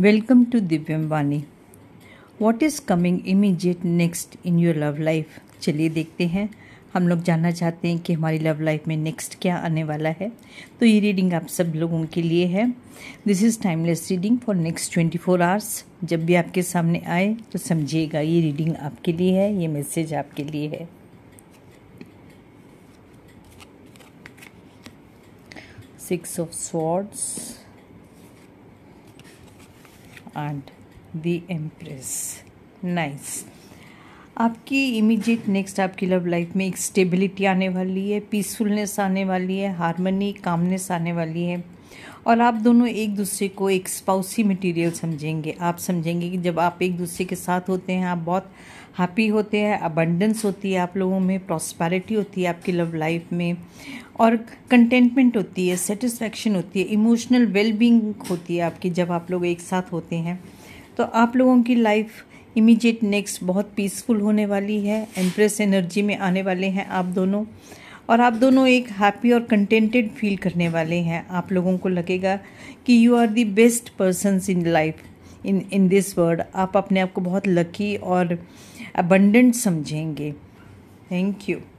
Welcome to Divyam Vani what is coming immediate next in your love life चलिए देखते हैं हम लोग जानना चाहते हैं कि हमारी लव लाइफ में नेक्स्ट क्या आने वाला है तो ये रीडिंग आप सब लोगों के लिए है this is timeless reading for next twenty four hours जब भी आपके सामने आए तो समझिएगा ये रीडिंग आपके लिए है ये मैसेज आपके लिए है six of swords and the Empress. Nice. आपकी इमीडिएट नेक्स्ट आपकी लव लाइफ में एक स्टेबिलिटी आने वाली है पीसफुलनेस आने वाली है हारमोनी कामनेस आने वाली है और आप दोनों एक दूसरे को एक स्पाउसी मटेरियल समझेंगे आप समझेंगे कि जब आप एक दूसरे के साथ होते हैं आप बहुत हैप्पी होते हैं अबंडेंस होती है आप लोगों में प्रॉस्पैरिटी होती है आपकी लव लाइफ में और कंटेंटमेंट होती है सेटिस्फेक्शन होती है इमोशनल वेलबींग होती है आपकी जब आप लोग एक साथ होते हैं तो आप लोगों की लाइफ इमीजिएट नेक्स्ट बहुत पीसफुल होने वाली है एम्प्रेस एनर्जी में आने वाले हैं आप दोनों और आप दोनों एक हैप्पी और कंटेंटेड फील करने वाले हैं आप लोगों को लगेगा कि you are the best person in life in in this world आप अपने आप को बहुत लकी और अबंडेंट समझेंगे थैंक यू